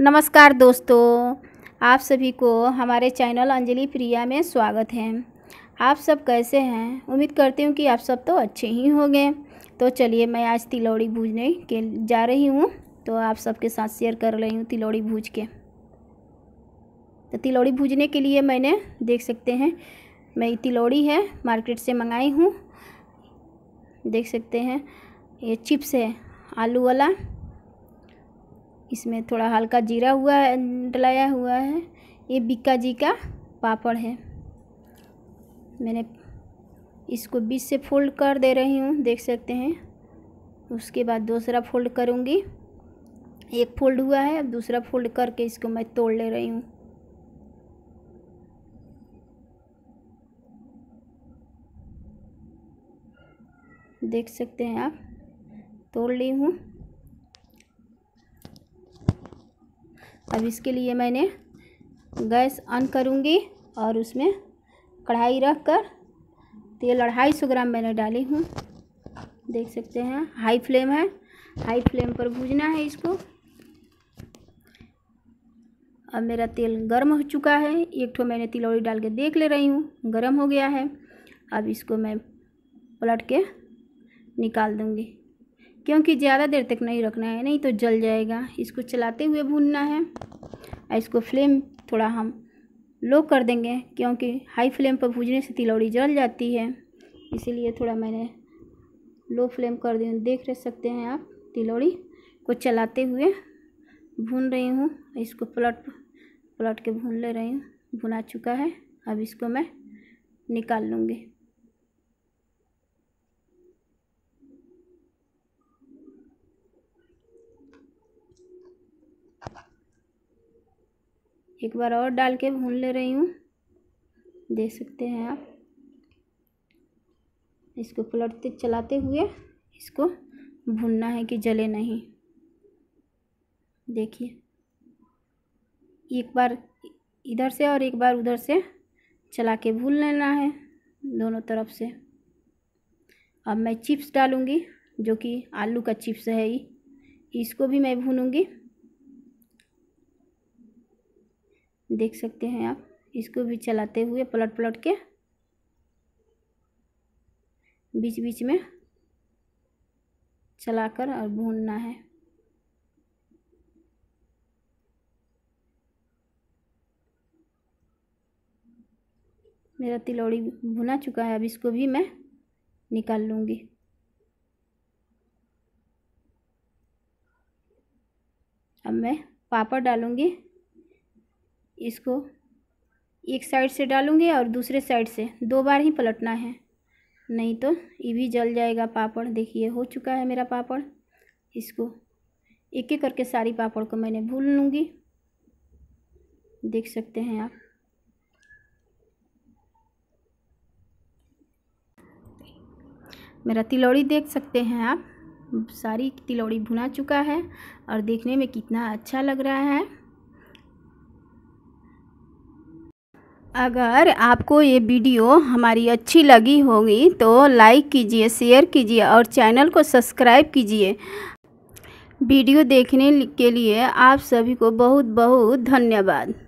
नमस्कार दोस्तों आप सभी को हमारे चैनल अंजलि प्रिया में स्वागत है आप सब कैसे हैं उम्मीद करती हूँ कि आप सब तो अच्छे ही होंगे तो चलिए मैं आज तिलौड़ी भूजने के जा रही हूँ तो आप सबके साथ शेयर कर रही हूँ तिलौड़ी भूज के तो तिलौड़ी भूजने के लिए मैंने देख सकते हैं मैं तिलौड़ी है मार्केट से मंगाई हूँ देख सकते हैं ये चिप्स है आलू वाला इसमें थोड़ा हल्का जीरा हुआ है डलाया हुआ है ये बिक्का जी का पापड़ है मैंने इसको बीच से फोल्ड कर दे रही हूँ देख सकते हैं उसके बाद दूसरा फोल्ड करूँगी एक फोल्ड हुआ है अब दूसरा फोल्ड करके इसको मैं तोड़ ले रही हूँ देख सकते हैं आप तोड़ ली हूँ अब इसके लिए मैंने गैस ऑन करूँगी और उसमें कढ़ाई रख कर तेल अढ़ाई सौ ग्राम मैंने डाली हूँ देख सकते हैं हाई फ्लेम है हाई फ्लेम पर भूजना है इसको अब मेरा तेल गर्म हो चुका है एक ठो मैंने तिलौड़ी डाल के देख ले रही हूँ गर्म हो गया है अब इसको मैं पलट के निकाल दूँगी क्योंकि ज़्यादा देर तक नहीं रखना है नहीं तो जल जाएगा इसको चलाते हुए भूनना है और इसको फ्लेम थोड़ा हम लो कर देंगे क्योंकि हाई फ्लेम पर भूजने से तिलौड़ी जल जाती है इसीलिए थोड़ा मैंने लो फ्लेम कर दी देख रह सकते हैं आप तिलौड़ी को चलाते हुए भून रही हूँ इसको पलट पलट के भून ले रही हूँ भुना चुका है अब इसको मैं निकाल लूँगी एक बार और डाल के भून ले रही हूँ देख सकते हैं आप इसको पलटते चलाते हुए इसको भूनना है कि जले नहीं देखिए एक बार इधर से और एक बार उधर से चला के भून लेना है दोनों तरफ से अब मैं चिप्स डालूँगी जो कि आलू का चिप्स है ही इसको भी मैं भूनूँगी देख सकते हैं आप इसको भी चलाते हुए पलट पलट के बीच बीच में चलाकर और भूनना है मेरा तिलौड़ी भुना चुका है अब इसको भी मैं निकाल लूँगी अब मैं पापड़ डालूँगी इसको एक साइड से डालूँगी और दूसरे साइड से दो बार ही पलटना है नहीं तो ये भी जल जाएगा पापड़ देखिए हो चुका है मेरा पापड़ इसको एक एक करके सारी पापड़ को मैंने भून लूँगी देख सकते हैं आप मेरा तिलौड़ी देख सकते हैं आप सारी तिलौड़ी भुना चुका है और देखने में कितना अच्छा लग रहा है अगर आपको ये वीडियो हमारी अच्छी लगी होगी तो लाइक कीजिए शेयर कीजिए और चैनल को सब्सक्राइब कीजिए वीडियो देखने के लिए आप सभी को बहुत बहुत धन्यवाद